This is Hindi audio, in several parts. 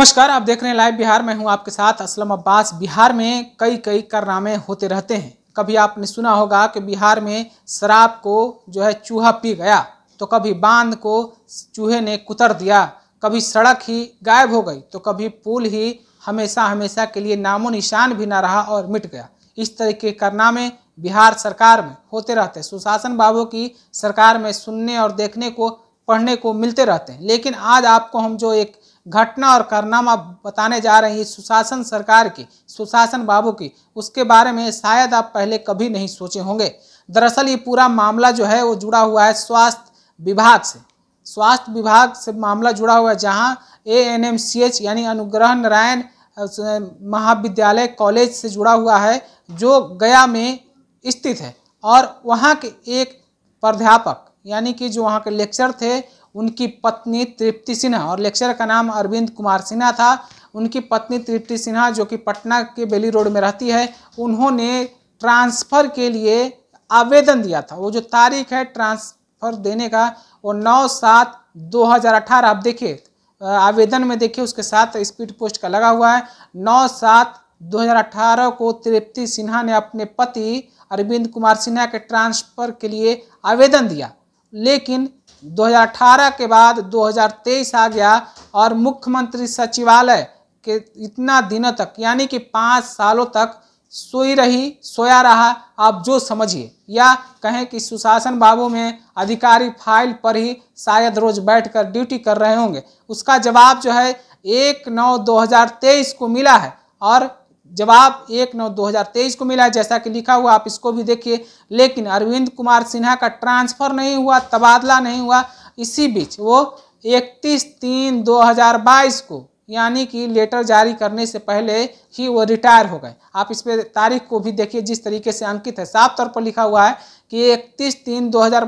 नमस्कार आप देख रहे हैं लाइव बिहार में हूं आपके साथ असलम अब्बास बिहार में कई कई कारनामे होते रहते हैं कभी आपने सुना होगा कि बिहार में शराब को जो है चूहा पी गया तो कभी बांध को चूहे ने कुतर दिया कभी सड़क ही गायब हो गई तो कभी पुल ही हमेशा हमेशा के लिए नामो निशान भी ना रहा और मिट गया इस तरीके के कारनामे बिहार सरकार में होते रहते सुशासन बाबू की सरकार में सुनने और देखने को पढ़ने को मिलते रहते हैं लेकिन आज आपको हम जो एक घटना और कारनामा बताने जा रही सुशासन सरकार की सुशासन बाबू की उसके बारे में शायद आप पहले कभी नहीं सोचे होंगे दरअसल ये पूरा मामला जो है वो जुड़ा हुआ है स्वास्थ्य विभाग से स्वास्थ्य विभाग से मामला जुड़ा हुआ है जहाँ A N M C H यानी अनुग्रह नारायण महाविद्यालय कॉलेज से जुड़ा हुआ है जो गया में स्थित है और वहाँ के एक प्राध्यापक यानी कि जो वहाँ के लेक्चर थे उनकी पत्नी तृप्ति सिन्हा और लेक्चर का नाम अरविंद कुमार सिन्हा था उनकी पत्नी तृप्ति सिन्हा जो कि पटना के बेली रोड में रहती है उन्होंने ट्रांसफ़र के लिए आवेदन दिया था वो जो तारीख है ट्रांसफ़र देने का वो नौ सात दो हज़ार अठारह आप देखिए आवेदन में देखिए उसके साथ स्पीड पोस्ट का लगा हुआ है नौ सात 2018 को तृप्ति सिन्हा ने अपने पति अरविंद कुमार सिन्हा के ट्रांसफर के लिए आवेदन दिया लेकिन 2018 के बाद 2023 आ गया और मुख्यमंत्री सचिवालय के इतना दिनों तक यानी कि पाँच सालों तक सोई रही सोया रहा आप जो समझिए या कहें कि सुशासन बाबू में अधिकारी फाइल पर ही शायद रोज बैठकर ड्यूटी कर रहे होंगे उसका जवाब जो है एक नौ दो हज़ार तेईस को मिला है और जवाब एक नौ दो हजार तेईस को मिला जैसा कि लिखा हुआ आप इसको भी देखिए लेकिन अरविंद कुमार सिन्हा का ट्रांसफ़र नहीं हुआ तबादला नहीं हुआ इसी बीच वो इकतीस तीन दो हजार बाईस को यानी कि लेटर जारी करने से पहले ही वो रिटायर हो गए आप इस पर तारीख को भी देखिए जिस तरीके से अंकित है साफ तौर पर लिखा हुआ है कि इकतीस तीन दो हजार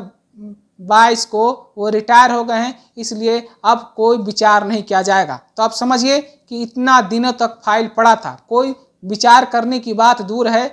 बाईस को वो रिटायर हो गए हैं इसलिए अब कोई विचार नहीं किया जाएगा तो आप समझिए कि इतना दिनों तक फाइल पड़ा था कोई विचार करने की बात दूर है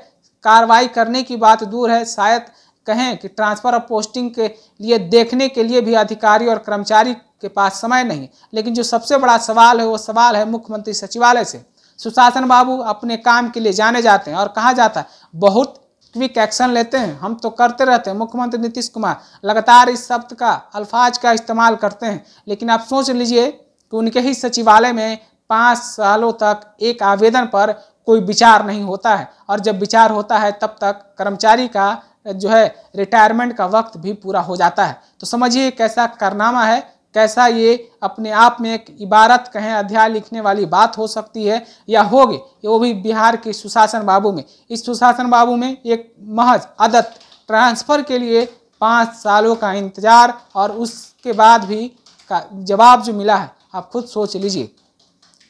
कार्रवाई करने की बात दूर है शायद कहें कि ट्रांसफ़र और पोस्टिंग के लिए देखने के लिए भी अधिकारी और कर्मचारी के पास समय नहीं लेकिन जो सबसे बड़ा सवाल है वो सवाल है मुख्यमंत्री सचिवालय से सुशासन बाबू अपने काम के लिए जाने जाते हैं और कहा जाता है बहुत क्विक एक्शन लेते हैं हम तो करते रहते हैं मुख्यमंत्री नीतीश कुमार लगातार इस शब्द का अल्फाज का इस्तेमाल करते हैं लेकिन आप सोच लीजिए कि उनके ही सचिवालय में पाँच सालों तक एक आवेदन पर कोई विचार नहीं होता है और जब विचार होता है तब तक कर्मचारी का जो है रिटायरमेंट का वक्त भी पूरा हो जाता है तो समझिए कैसा कारनामा है कैसा ये अपने आप में एक इबारत कहें अध्याय लिखने वाली बात हो सकती है या होगी वो भी बिहार के सुशासन बाबू में इस सुशासन बाबू में एक महज अदत ट्रांसफ़र के लिए पाँच सालों का इंतज़ार और उसके बाद भी का जवाब जो मिला है आप खुद सोच लीजिए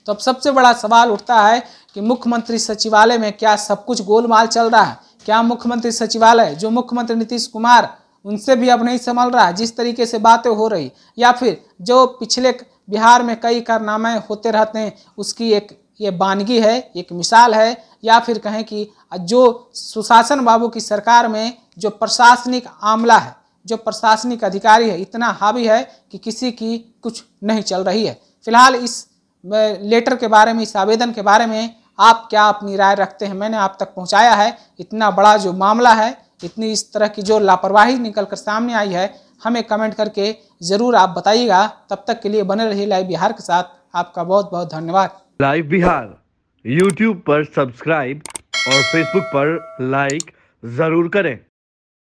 तो अब सबसे बड़ा सवाल उठता है कि मुख्यमंत्री सचिवालय में क्या सब कुछ गोलमाल चल रहा है क्या मुख्यमंत्री सचिवालय जो मुख्यमंत्री नीतीश कुमार उनसे भी अब नहीं संभल रहा जिस तरीके से बातें हो रही या फिर जो पिछले बिहार में कई कारनामे होते रहते हैं उसकी एक ये बानगी है एक मिसाल है या फिर कहें कि जो सुशासन बाबू की सरकार में जो प्रशासनिक आमला है जो प्रशासनिक अधिकारी है इतना हावी है कि किसी की कुछ नहीं चल रही है फिलहाल इस लेटर के बारे में इस आवेदन के बारे में आप क्या अपनी राय रखते हैं मैंने आप तक पहुंचाया है इतना बड़ा जो मामला है इतनी इस तरह की जो लापरवाही निकल कर सामने आई है हमें कमेंट करके ज़रूर आप बताइएगा तब तक के लिए बने रहिए लाइव बिहार के साथ आपका बहुत बहुत धन्यवाद लाइव बिहार यूट्यूब पर सब्सक्राइब और फेसबुक पर लाइक ज़रूर करें